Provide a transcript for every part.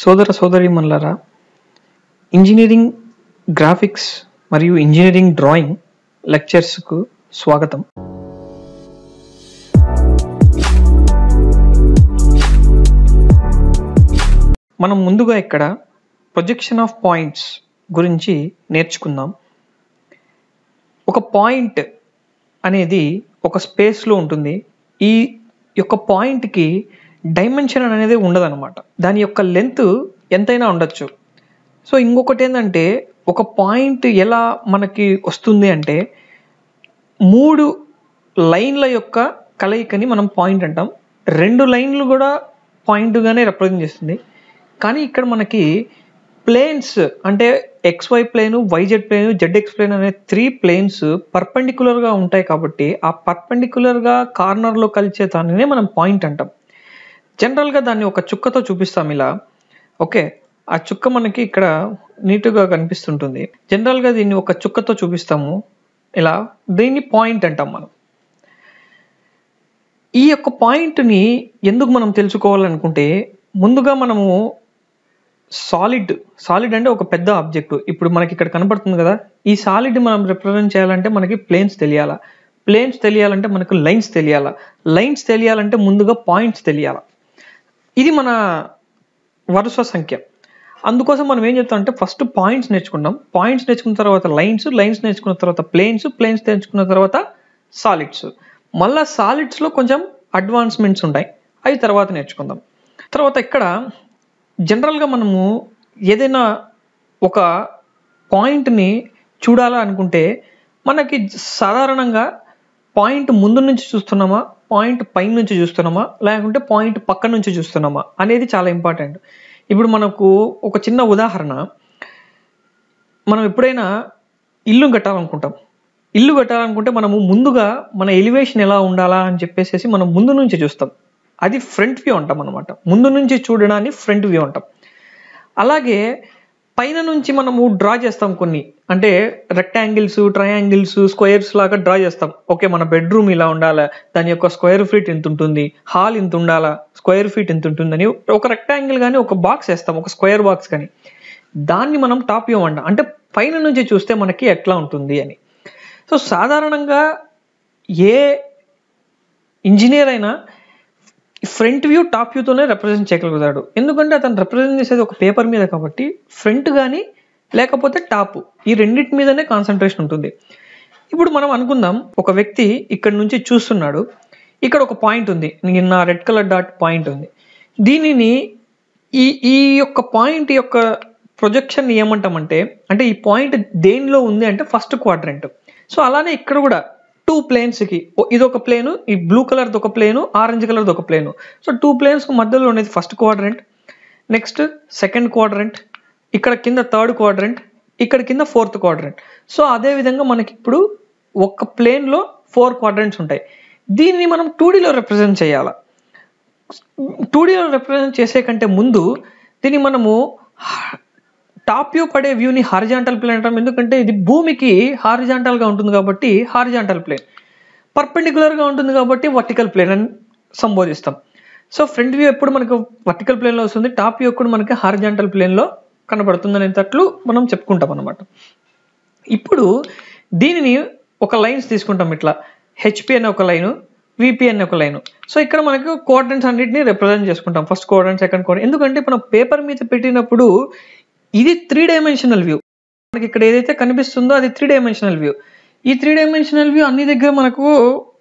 సోదర సోదరీమణులరా engineering graphics మరియు ఇంజనీరింగ్ డ్రాయింగ్ లెక్చర్స్కు స్వాగతం మనం ముందుగా ఇక్కడ ప్రొజెక్షన్ ఆఫ్ పాయింట్స్ గురించి నేర్చుకుందాం ఒక పాయింట్ అనేది ఒక స్పేస్లో ఉంటుంది ఈ యొక్క పాయింట్కి డైమెన్షన్ అనేది ఉండదన్నమాట దాని యొక్క లెంత్ ఎంతైనా ఉండొచ్చు సో ఇంకొకటి ఏంటంటే ఒక పాయింట్ ఎలా మనకి వస్తుంది అంటే మూడు లైన్ల యొక్క కలయికని మనం పాయింట్ అంటాం రెండు లైన్లు కూడా పాయింట్గానే రిప్రజెంట్ చేస్తుంది కానీ ఇక్కడ మనకి ప్లేన్స్ అంటే XY plane YZ plane X plane అనే త్రీ ప్లేన్స్ పర్పెండిక్యులర్గా ఉంటాయి కాబట్టి ఆ పర్పెండిక్యులర్గా కార్నర్లో కలిసే దానినే మనం పాయింట్ అంటాం జనరల్గా దాన్ని ఒక చుక్కతో చూపిస్తాం ఇలా ఓకే ఆ చుక్క మనకి ఇక్కడ నీటుగా కనిపిస్తుంటుంది జనరల్గా దీన్ని ఒక చుక్కతో చూపిస్తాము ఇలా దీన్ని పాయింట్ అంటాం మనం ఈ యొక్క పాయింట్ని ఎందుకు మనం తెలుసుకోవాలనుకుంటే ముందుగా మనము సాలిడ్ సాలిడ్ అంటే ఒక పెద్ద ఆబ్జెక్ట్ ఇప్పుడు మనకి ఇక్కడ కనబడుతుంది కదా ఈ సాలిడ్ మనం రిప్రజెంట్ చేయాలంటే మనకి ప్లేన్స్ తెలియాలా ప్లేన్స్ తెలియాలంటే మనకు లైన్స్ తెలియాలా లైన్స్ తెలియాలంటే ముందుగా పాయింట్స్ తెలియాలా ఇది మన వరుస సంఖ్య అందుకోసం మనం ఏం చెప్తాం అంటే ఫస్ట్ పాయింట్స్ నేర్చుకున్నాం పాయింట్స్ నేర్చుకున్న తర్వాత లైన్స్ లైన్స్ నేర్చుకున్న తర్వాత ప్లేన్స్ ప్లేన్స్ నేర్చుకున్న తర్వాత సాలిడ్స్ మళ్ళా సాలిడ్స్లో కొంచెం అడ్వాన్స్మెంట్స్ ఉంటాయి అవి తర్వాత నేర్చుకుందాం తర్వాత ఇక్కడ జనరల్గా మనము ఏదైనా ఒక పాయింట్ని చూడాలనుకుంటే మనకి సాధారణంగా పాయింట్ ముందు నుంచి చూస్తున్నామా పాయింట్ పైన నుంచి చూస్తున్నామా లేకుంటే పాయింట్ పక్క నుంచి చూస్తున్నామా అనేది చాలా ఇంపార్టెంట్ ఇప్పుడు మనకు ఒక చిన్న ఉదాహరణ మనం ఎప్పుడైనా ఇల్లు కట్టాలనుకుంటాం ఇల్లు కట్టాలనుకుంటే మనము ముందుగా మన ఎలివేషన్ ఎలా ఉండాలా అని చెప్పేసి మనం ముందు నుంచి చూస్తాం అది ఫ్రంట్ వ్యూ అంటాం అనమాట ముందు నుంచి చూడడాన్ని ఫ్రంట్ వ్యూ అంటాం అలాగే పైన నుంచి మనము డ్రా చేస్తాం కొన్ని అంటే రెక్టాంగిల్స్ ట్రయాంగిల్స్ స్క్వేర్స్ లాగా డ్రా చేస్తాం ఓకే మన బెడ్రూమ్ ఇలా ఉండాలా దాని యొక్క స్క్వేర్ ఫీట్ ఎంత ఉంటుంది హాల్ ఇంత ఉండాలా స్క్వేర్ ఫీట్ ఎంత ఉంటుందని ఒక రెక్టాంగిల్ కానీ ఒక బాక్స్ వేస్తాం ఒక స్క్వేర్ బాక్స్ కానీ దాన్ని మనం టాప్ వ్యూ అంటాం అంటే పైన నుంచి చూస్తే మనకి ఎట్లా ఉంటుంది అని సో సాధారణంగా ఏ ఇంజనీర్ అయినా ఫ్రంట్ వ్యూ టాప్ వ్యూతోనే రిప్రజెంట్ చేయగలుగుతాడు ఎందుకంటే అతను రిప్రజెంట్ చేసేది ఒక పేపర్ మీద కాబట్టి ఫ్రంట్ కానీ లేకపోతే టాప్ ఈ రెండింటి మీదనే కాన్సన్ట్రేషన్ ఉంటుంది ఇప్పుడు మనం అనుకుందాం ఒక వ్యక్తి ఇక్కడ నుంచి చూస్తున్నాడు ఇక్కడ ఒక పాయింట్ ఉంది నా రెడ్ కలర్ డాట్ పాయింట్ ఉంది దీనిని ఈ ఈ యొక్క పాయింట్ యొక్క ప్రొజెక్షన్ ఏమంటామంటే అంటే ఈ పాయింట్ దేనిలో ఉంది అంటే ఫస్ట్ క్వాడ్రెంట్ సో అలానే ఇక్కడ కూడా టూ ప్లేన్స్కి ఇది ఒక ప్లేన్ ఈ బ్లూ కలర్ది ఒక ప్లేన్ ఆరెంజ్ కలర్ది ఒక ప్లేన్ సో టూ ప్లేన్స్ మధ్యలో ఉండేది first quadrant next second quadrant ఇక్కడ కింద థర్డ్ క్వాడ్రెంట్ ఇక్కడ కింద ఫోర్త్ క్వాడ్రంట్ సో అదేవిధంగా మనకి ఇప్పుడు ఒక ప్లేన్లో ఫోర్ క్వాడ్రెంట్స్ ఉంటాయి దీన్ని మనం టూడీలో రిప్రజెంట్ చేయాలి టూడీలో రిప్రజెంట్ చేసే కంటే ముందు దీన్ని మనము టాప్ వ్యూ పడే వ్యూని హారిజాంటల్ ప్లేన్ అంటాం ఎందుకంటే ఇది భూమికి హారిజాంటల్గా ఉంటుంది కాబట్టి హారిజాంటల్ ప్లేన్ పర్పెండిక్యులర్గా ఉంటుంది కాబట్టి వర్టికల్ ప్లేన్ అని సంబోధిస్తాం సో ఫ్రంట్ వ్యూ ఎప్పుడు మనకు వర్టికల్ ప్లేన్లో వస్తుంది టాప్ వ్యూ ఎప్పుడు మనకి హారిజాంటల్ ప్లేన్లో కనబడుతుంది అనేటట్లు మనం చెప్పుకుంటాం అనమాట ఇప్పుడు దీనిని ఒక లైన్స్ తీసుకుంటాం ఇట్లా హెచ్పి అనే ఒక లైను విపి అనే ఒక లైను సో ఇక్కడ మనకు కోఆర్డినేట్స్ అన్నింటినీ రిప్రజెంట్ చేసుకుంటాం ఫస్ట్ కోఆర్డినేట్ సెకండ్ కోఆర్డినేట్ ఎందుకంటే మనం పేపర్ మీద పెట్టినప్పుడు ఇది త్రీ డైమెన్షనల్ వ్యూ మనకి ఇక్కడ ఏదైతే కనిపిస్తుందో అది త్రీ డైమెన్షనల్ వ్యూ ఈ త్రీ డైమెన్షనల్ వ్యూ అన్ని దగ్గర మనకు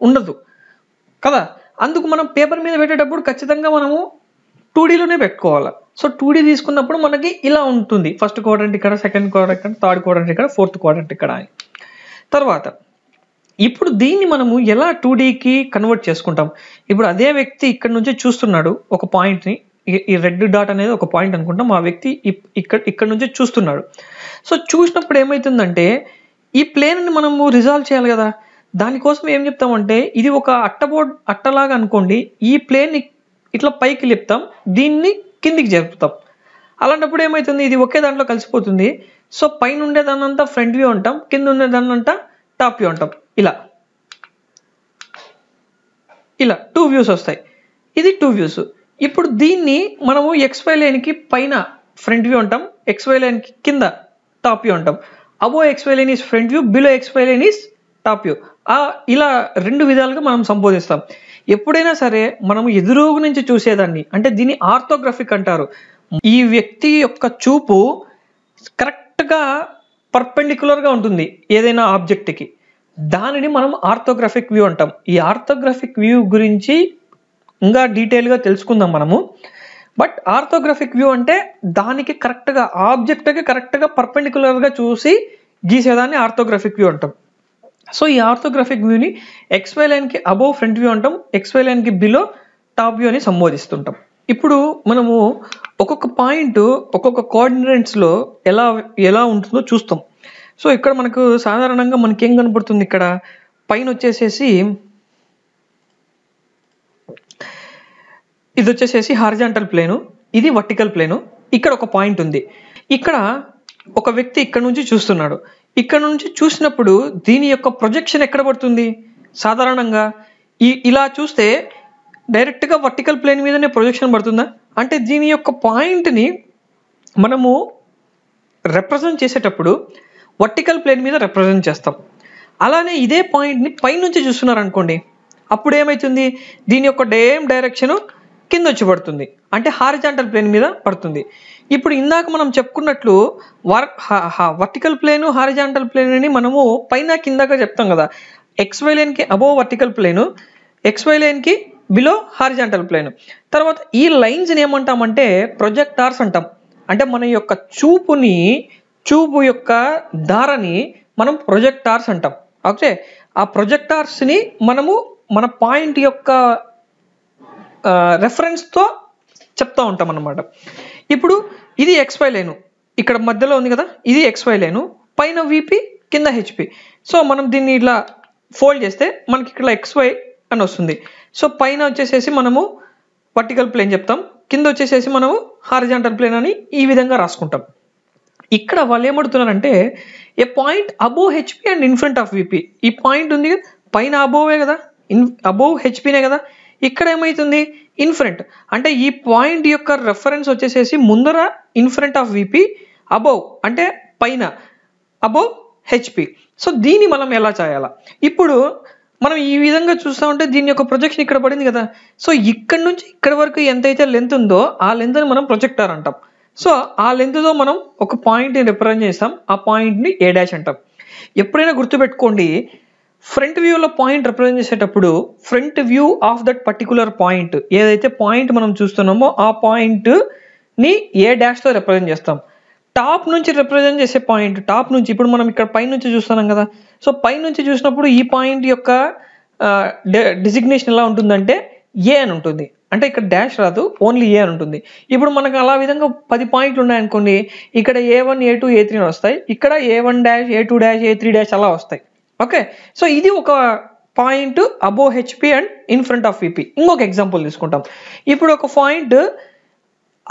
ఉండదు కదా అందుకు మనం పేపర్ మీద పెట్టేటప్పుడు ఖచ్చితంగా మనము టూ డీలోనే పెట్టుకోవాలి సో టూ డీ తీసుకున్నప్పుడు మనకి ఇలా ఉంటుంది ఫస్ట్ క్వాడ్రంట్ ఇక్కడ సెకండ్ క్వాడ్రంట్ ఇక్కడ థర్డ్ క్వాడ్రంట్ ఇక్కడ ఫోర్త్ క్వాడ్రంట్ ఇక్కడ అని తర్వాత ఇప్పుడు దీన్ని మనము ఎలా టూ డీకి కన్వర్ట్ చేసుకుంటాం ఇప్పుడు అదే వ్యక్తి ఇక్కడ నుంచి చూస్తున్నాడు ఒక పాయింట్ని ఈ రెడ్ డాట్ అనేది ఒక పాయింట్ అనుకుంటాం ఆ వ్యక్తి ఇక్కడ ఇక్కడ నుంచి చూస్తున్నాడు సో చూసినప్పుడు ఏమవుతుందంటే ఈ ప్లేన్ని మనము రిజాల్వ్ చేయాలి కదా దానికోసం ఏం చెప్తామంటే ఇది ఒక అట్టబోర్డ్ అట్టలాగా అనుకోండి ఈ ప్లేన్ ఇట్లా పైకి లిప్తాం దీన్ని కిందికి జరుపుతాం అలాంటప్పుడు ఏమవుతుంది ఇది ఒకే దాంట్లో కలిసిపోతుంది సో పైన ఉండేదాన్నంతా ఫ్రంట్ వ్యూ అంటాం కింద ఉండేదాన్నంతా టాప్ వ్యూ అంటాం ఇలా ఇలా టూ వ్యూస్ వస్తాయి ఇది టూ వ్యూస్ ఇప్పుడు దీన్ని మనము ఎక్స్వై లైన్కి పైన ఫ్రంట్ వ్యూ అంటాం ఎక్స్వై లైన్కి కింద టాప్ వ్యూ అంటాం above XY line is front view below XY line is top view ఇలా రెండు విధాలుగా మనం సంబోధిస్తాం ఎప్పుడైనా సరే మనం ఎదురుగు నుంచి చూసేదాన్ని అంటే దీన్ని ఆర్థోగ్రఫిక్ అంటారు ఈ వ్యక్తి యొక్క చూపు కరెక్ట్గా పర్పెండిక్యులర్గా ఉంటుంది ఏదైనా ఆబ్జెక్ట్కి దానిని మనం ఆర్థోగ్రఫిక్ వ్యూ అంటాం ఈ ఆర్థోగ్రఫిక్ వ్యూ గురించి ఇంకా డీటెయిల్గా తెలుసుకుందాం మనము బట్ ఆర్థోగ్రాఫిక్ వ్యూ అంటే దానికి కరెక్ట్గా ఆబ్జెక్ట్కి కరెక్ట్గా పర్పెండికులర్గా చూసి గీసేదాన్ని ఆర్థోగ్రాఫిక్ వ్యూ అంటాం సో ఈ ఆర్థోగ్రఫిక్ వ్యూని ఎక్స్వై లైన్కి అబోవ్ ఫ్రంట్ వ్యూ అంటాం ఎక్స్వై లైన్కి బిలో టాప్ వ్యూ అని సంబోధిస్తుంటాం ఇప్పుడు మనము ఒక్కొక్క పాయింట్ ఒక్కొక్క కోఆర్డినేట్స్లో ఎలా ఎలా ఉంటుందో చూస్తాం సో ఇక్కడ మనకు సాధారణంగా మనకేం కనపడుతుంది ఇక్కడ పైన వచ్చేసేసి ఇది వచ్చేసేసి హార్జాంటల్ ప్లేను ఇది వర్టికల్ ప్లేను ఇక్కడ ఒక పాయింట్ ఉంది ఇక్కడ ఒక వ్యక్తి ఇక్కడ నుంచి చూస్తున్నాడు ఇక్కడ నుంచి చూసినప్పుడు దీని యొక్క ప్రొజెక్షన్ ఎక్కడ పడుతుంది సాధారణంగా ఈ ఇలా చూస్తే డైరెక్ట్గా వర్టికల్ ప్లేన్ మీదనే ప్రొజెక్షన్ పడుతుందా అంటే దీని యొక్క పాయింట్ని మనము రిప్రజెంట్ చేసేటప్పుడు వర్టికల్ ప్లేన్ మీద రిప్రజెంట్ చేస్తాం అలానే ఇదే పాయింట్ని పైనుంచి అనుకోండి అప్పుడు ఏమవుతుంది దీని యొక్క డేమ్ డైరెక్షన్ కింద వచ్చి పడుతుంది అంటే హారిజాంటల్ ప్లేన్ మీద పడుతుంది ఇప్పుడు ఇందాక మనం చెప్పుకున్నట్లు వర్ వర్టికల్ ప్లేను హారిజాంటల్ ప్లేన్ అని మనము పైన కిందగా చెప్తాం కదా ఎక్స్వై లైన్కి అబోవ్ వర్టికల్ ప్లేను ఎక్స్వై లైన్కి బిలో హారిజాంటల్ ప్లేన్ తర్వాత ఈ లైన్స్ని ఏమంటామంటే ప్రొజెక్టార్స్ అంటాం అంటే మన యొక్క చూపుని చూపు యొక్క ధారని మనం ప్రొజెక్టార్స్ అంటాం ఓకే ఆ ప్రొజెక్టార్స్ని మనము మన పాయింట్ యొక్క రెఫరెన్స్తో చెప్తా ఉంటాం అనమాట ఇప్పుడు ఇది ఎక్స్వై లైను ఇక్కడ మధ్యలో ఉంది కదా ఇది ఎక్స్వై లైను పైన విపి కింద హెచ్పి సో మనం దీన్ని ఇట్లా ఫోల్డ్ చేస్తే మనకి ఇక్కడ ఎక్స్వై అని వస్తుంది సో పైన వచ్చేసేసి మనము వర్టికల్ ప్లేన్ చెప్తాం కింద వచ్చేసేసి మనము హారిజాంటల్ ప్లేన్ అని ఈ విధంగా రాసుకుంటాం ఇక్కడ వాళ్ళు ఏమడుతున్నారంటే A point above HP and in front of VP ఈ పాయింట్ ఉంది పైన అబోవే కదా ఇన్ అబోవ్ హెచ్పినే కదా ఇక్కడ ఏమవుతుంది ఇన్ఫ్రంట్ అంటే ఈ పాయింట్ యొక్క రెఫరెన్స్ వచ్చేసేసి ముందర ఇన్ఫ్రంట్ ఆఫ్ విపి అబౌవ్ అంటే పైన అబౌవ్ హెచ్పి సో దీన్ని మనం ఎలా చేయాలా ఇప్పుడు మనం ఈ విధంగా చూస్తూ ఉంటే దీని యొక్క ప్రొజెక్షన్ ఇక్కడ పడింది కదా సో ఇక్కడ నుంచి ఇక్కడ వరకు ఎంతైతే లెంత్ ఉందో ఆ లెంత్ని మనం ప్రొజెక్టర్ అంటాం సో ఆ లెంత్తో మనం ఒక పాయింట్ని రిప్రజెంట్ చేస్తాం ఆ పాయింట్ని ఏ డాష్ అంటాం ఎప్పుడైనా గుర్తుపెట్టుకోండి ఫ్రంట్ వ్యూలో పాయింట్ రిప్రజెంట్ చేసేటప్పుడు front view of that particular point ఏదైతే పాయింట్ మనం చూస్తున్నామో ఆ పాయింట్ని ఏ డాష్తో రిప్రజెంట్ చేస్తాం టాప్ నుంచి రిప్రజెంట్ చేసే పాయింట్ టాప్ నుంచి ఇప్పుడు మనం ఇక్కడ పై నుంచి చూస్తున్నాం కదా సో పై నుంచి చూసినప్పుడు ఈ పాయింట్ యొక్క డిజిగ్నేషన్ ఎలా ఉంటుందంటే ఏ అని ఉంటుంది అంటే ఇక్కడ డాష్ రాదు ఓన్లీ ఏ అని ఉంటుంది ఇప్పుడు మనకు అలా విధంగా పది పాయింట్లు ఉన్నాయనుకోండి ఇక్కడ A one A two A three వస్తాయి ఇక్కడ A one dash A two dash A three dash అలా వస్తాయి ఓకే సో ఇది ఒక point above HP and in front of VP ఇంకొక ఎగ్జాంపుల్ తీసుకుంటాం ఇప్పుడు ఒక పాయింట్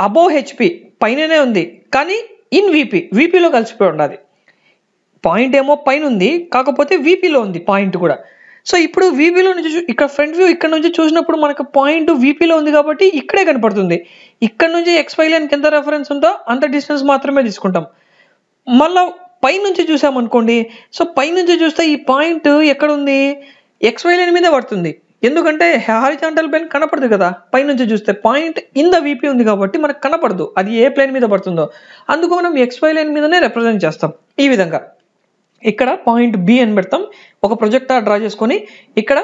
అబో హెచ్పి పైననే ఉంది కానీ ఇన్ విపి విపిలో కలిసిపోయి ఉండాలి పాయింట్ ఏమో పైన ఉంది కాకపోతే విపిలో ఉంది పాయింట్ కూడా సో ఇప్పుడు విపిలో నుంచి ఇక్కడ ఫ్రంట్ వ్యూ ఇక్కడ నుంచి చూసినప్పుడు మనకు పాయింట్ విపిలో ఉంది కాబట్టి ఇక్కడే కనపడుతుంది ఇక్కడ నుంచి ఎక్స్పై లైన్కి ఎంత రెఫరెన్స్ ఉందో అంత డిస్టెన్స్ మాత్రమే తీసుకుంటాం మళ్ళీ పైనుంచి చూసామనుకోండి సో పైనుంచి చూస్తే ఈ పాయింట్ ఎక్కడుంది వై లైన్ మీద పడుతుంది ఎందుకంటే హారిజాంటల్ ప్లేన్ కనపడదు కదా పైనుంచి చూస్తే పాయింట్ ఇన్ ద వీపీ ఉంది కాబట్టి మనకు కనపడదు అది ఏ ప్లేన్ మీద పడుతుందో అందుకు మనం ఎక్స్ వై లైన్ మీదనే రిప్రజెంట్ చేస్తాం ఈ విధంగా ఇక్కడ పాయింట్ బి అని పెడతాం ఒక ప్రొజెక్టార్ డ్రా చేసుకొని ఇక్కడ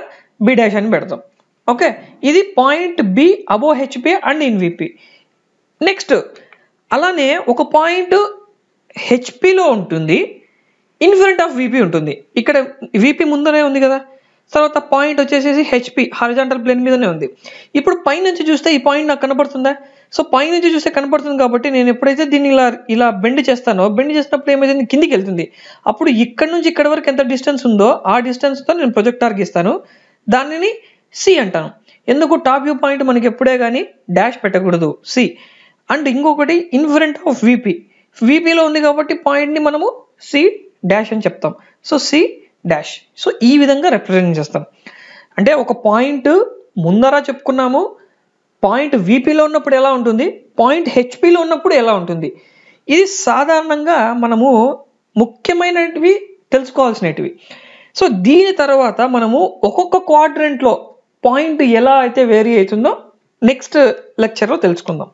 బి డాష్ అని పెడతాం ఓకే ఇది point B above HP and in VP next అలానే ఒక పాయింట్ హెచ్పిలో ఉంటుంది ఇన్ ఫ్రంట్ ఆఫ్ విపి ఉంటుంది ఇక్కడ విపి ముందరే ఉంది కదా తర్వాత పాయింట్ వచ్చేసి హెచ్పి హారిజాంటల్ ప్లేన్ మీదనే ఉంది ఇప్పుడు పైనుంచి చూస్తే ఈ పాయింట్ నాకు కనపడుతుందా సో పైనుంచి చూస్తే కనపడుతుంది కాబట్టి నేను ఎప్పుడైతే దీన్ని ఇలా ఇలా బెండ్ చేస్తానో బెండ్ చేసినప్పుడు ఏమైతే కిందికి వెళ్తుంది అప్పుడు ఇక్కడ నుంచి ఇక్కడ వరకు ఎంత డిస్టెన్స్ ఉందో ఆ డిస్టెన్స్తో నేను ప్రొజెక్టార్కి ఇస్తాను దానిని సి అంటాను ఎందుకు టాప్ వ్యూ పాయింట్ మనకి ఎప్పుడే కానీ డాష్ పెట్టకూడదు సి అండ్ ఇంకొకటి ఇన్ ఆఫ్ విపి వీపీలో ఉంది కాబట్టి పాయింట్ని మనము సి డాష్ అని చెప్తాం సో సి డాష్ సో ఈ విధంగా రిప్రజెంట్ చేస్తాం అంటే ఒక పాయింట్ ముందర చెప్పుకున్నాము పాయింట్ వీపీలో ఉన్నప్పుడు ఎలా ఉంటుంది పాయింట్ హెచ్పిలో ఉన్నప్పుడు ఎలా ఉంటుంది ఇది సాధారణంగా మనము ముఖ్యమైనవి తెలుసుకోవాల్సినవి సో దీని తర్వాత మనము ఒక్కొక్క క్వాడ్రెంట్లో పాయింట్ ఎలా అయితే వేరీ అవుతుందో నెక్స్ట్ లెక్చర్లో తెలుసుకుందాం